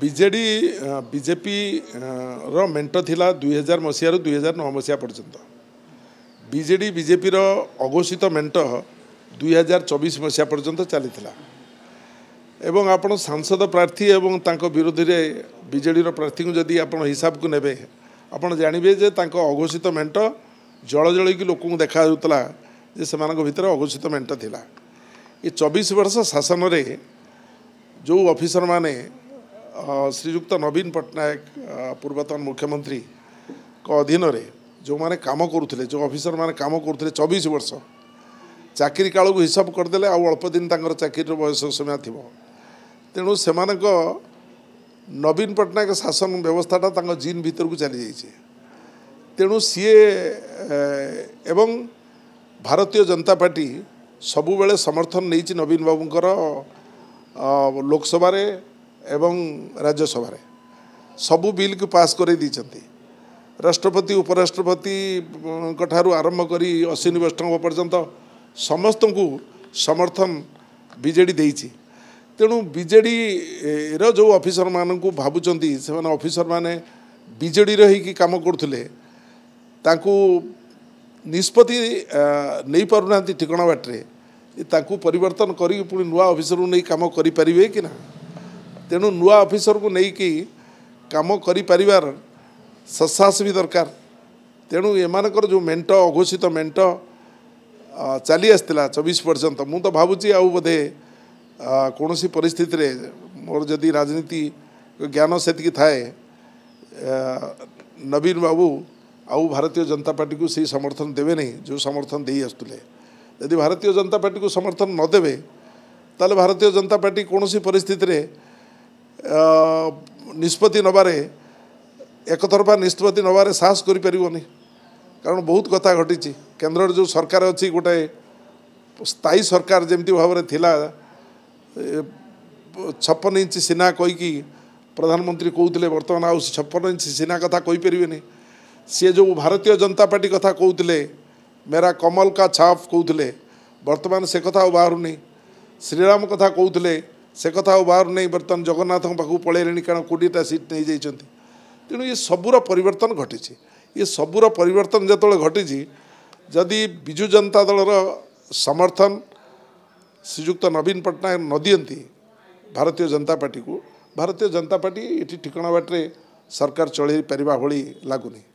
BJD ବିଜେପିର ମେଣ୍ଟ ଥିଲା ଦୁଇ ହଜାର ମସିହାରୁ ଦୁଇ ହଜାର ନଅ ମସିହା ପର୍ଯ୍ୟନ୍ତ ବିଜେଡ଼ି ବିଜେପିର ଅଘୋଷିତ ମେଣ୍ଟ ଦୁଇ ହଜାର ଚବିଶ ମସିହା ପର୍ଯ୍ୟନ୍ତ ଚାଲିଥିଲା ଏବଂ ଆପଣ ସାଂସଦ ପ୍ରାର୍ଥୀ ଏବଂ ତାଙ୍କ ବିରୋଧରେ ବିଜେଡ଼ିର ପ୍ରାର୍ଥୀଙ୍କୁ ଯଦି ଆପଣ ହିସାବକୁ ନେବେ ଆପଣ ଜାଣିବେ ଯେ ତାଙ୍କ ଅଘୋଷିତ ମେଣ୍ଟ ଜଳଜଳିକି ଲୋକଙ୍କୁ ଦେଖାଯାଉଥିଲା ଯେ ସେମାନଙ୍କ ଭିତରେ ଅଘୋଷିତ ମେଣ୍ଟ ଥିଲା ଏ ଚବିଶ ବର୍ଷ ଶାସନରେ ଯେଉଁ ଅଫିସରମାନେ ଶ୍ରୀଯୁକ୍ତ ନବୀନ ପଟ୍ଟନାୟକ ପୂର୍ବତନ ମୁଖ୍ୟମନ୍ତ୍ରୀଙ୍କ ଅଧୀନରେ ଯେଉଁମାନେ କାମ କରୁଥିଲେ ଯେଉଁ ଅଫିସରମାନେ କାମ କରୁଥିଲେ ଚବିଶ ବର୍ଷ ଚାକିରି କାଳକୁ ହିସାବ କରିଦେଲେ ଆଉ ଅଳ୍ପ ଦିନ ତାଙ୍କର ଚାକିରିର ବୟସ ସମୟ ଥିବ ତେଣୁ ସେମାନଙ୍କ ନବୀନ ପଟ୍ଟନାୟକ ଶାସନ ବ୍ୟବସ୍ଥାଟା ତାଙ୍କ ଜିନ୍ ଭିତରକୁ ଚାଲିଯାଇଛି ତେଣୁ ସିଏ ଏବଂ ଭାରତୀୟ ଜନତା ପାର୍ଟି ସବୁବେଳେ ସମର୍ଥନ ନେଇଛି ନବୀନ ବାବୁଙ୍କର ଲୋକସଭାରେ ଏବଂ ରାଜ୍ୟସଭାରେ ସବୁ ବିଲ୍କୁ ପାସ୍ କରାଇ ଦେଇଛନ୍ତି ରାଷ୍ଟ୍ରପତି ଉପରାଷ୍ଟ୍ରପତିଙ୍କ ଠାରୁ ଆରମ୍ଭ କରି ଅଶ୍ୱିନୀ ବୈଷ୍ଣବ ପର୍ଯ୍ୟନ୍ତ ସମସ୍ତଙ୍କୁ ସମର୍ଥନ ବିଜେଡ଼ି ଦେଇଛି ତେଣୁ ବିଜେଡ଼ିର ଯେଉଁ ଅଫିସରମାନଙ୍କୁ ଭାବୁଛନ୍ତି ସେମାନେ ଅଫିସରମାନେ ବିଜେଡ଼ିର ହେଇକି କାମ କରୁଥିଲେ ତାଙ୍କୁ ନିଷ୍ପତ୍ତି ନେଇପାରୁନାହାନ୍ତି ଠିକଣା ବାଟରେ ତାଙ୍କୁ ପରିବର୍ତ୍ତନ କରିକି ପୁଣି ନୂଆ ଅଫିସରକୁ ନେଇ କାମ କରିପାରିବେ କି ନା ତେଣୁ ନୂଆ ଅଫିସରକୁ ନେଇକି କାମ କରିପାରିବାର ସତ୍ସାହସ ବି ଦରକାର ତେଣୁ ଏମାନଙ୍କର ଯେଉଁ ମେଣ୍ଟ ଅଘୋଷିତ ମେଣ୍ଟ ଚାଲି ଆସିଥିଲା ଚବିଶ ପର୍ଯ୍ୟନ୍ତ ମୁଁ ତ ଭାବୁଛି ଆଉ ବୋଧେ କୌଣସି ପରିସ୍ଥିତିରେ ମୋର ଯଦି ରାଜନୀତି ଜ୍ଞାନ ସେତିକି ଥାଏ ନବୀନ ବାବୁ ଆଉ ଭାରତୀୟ ଜନତା ପାର୍ଟିକୁ ସେଇ ସମର୍ଥନ ଦେବେ ନାହିଁ ଯେଉଁ ସମର୍ଥନ ଦେଇ ଆସୁଥିଲେ ଯଦି ଭାରତୀୟ ଜନତା ପାର୍ଟିକୁ ସମର୍ଥନ ନ ଦେବେ ତାହେଲେ ଭାରତୀୟ ଜନତା ପାର୍ଟି କୌଣସି ପରିସ୍ଥିତିରେ ନିଷ୍ପତ୍ତି ନେବାରେ ଏକତରଫା ନିଷ୍ପତ୍ତି ନେବାରେ ସାହସ କରିପାରିବନି କାରଣ ବହୁତ କଥା ଘଟିଛି କେନ୍ଦ୍ରରେ ଯେଉଁ ସରକାର ଅଛି ଗୋଟାଏ ସ୍ଥାୟୀ ସରକାର ଯେମିତି ଭାବରେ ଥିଲା ଛପନ ଇଞ୍ଚ ସିନା କହିକି ପ୍ରଧାନମନ୍ତ୍ରୀ କହୁଥିଲେ ବର୍ତ୍ତମାନ ଆଉ ଛପନ ଇଞ୍ଚ ସିନା କଥା କହିପାରିବେନି ସିଏ ଯେଉଁ ଭାରତୀୟ ଜନତା ପାର୍ଟି କଥା କହୁଥିଲେ ମେରା କମଲ କା ଛାପ କହୁଥିଲେ ବର୍ତ୍ତମାନ ସେ କଥା ଆଉ ବାହାରୁନି ଶ୍ରୀରାମ କଥା କହୁଥିଲେ ସେ କଥା ଆଉ ବାହାରୁ ନେଇ ବର୍ତ୍ତମାନ ଜଗନ୍ନାଥଙ୍କ ପାଖକୁ ପଳେଇଲେଣି କାରଣ କୋଡ଼ିଏଟା ସିଟ୍ ନେଇଯାଇଛନ୍ତି ତେଣୁ ଏ ସବୁର ପରିବର୍ତ୍ତନ ଘଟିଛି ଏ ସବୁର ପରିବର୍ତ୍ତନ ଯେତେବେଳେ ଘଟିଛି ଯଦି ବିଜୁ ଜନତା ଦଳର ସମର୍ଥନ ଶ୍ରୀଯୁକ୍ତ ନବୀନ ପଟ୍ଟନାୟକ ନ ଦିଅନ୍ତି ଭାରତୀୟ ଜନତା ପାର୍ଟିକୁ ଭାରତୀୟ ଜନତା ପାର୍ଟି ଏଠି ଠିକଣା ବାଟରେ ସରକାର ଚଳାଇ ପାରିବା ଭଳି ଲାଗୁନି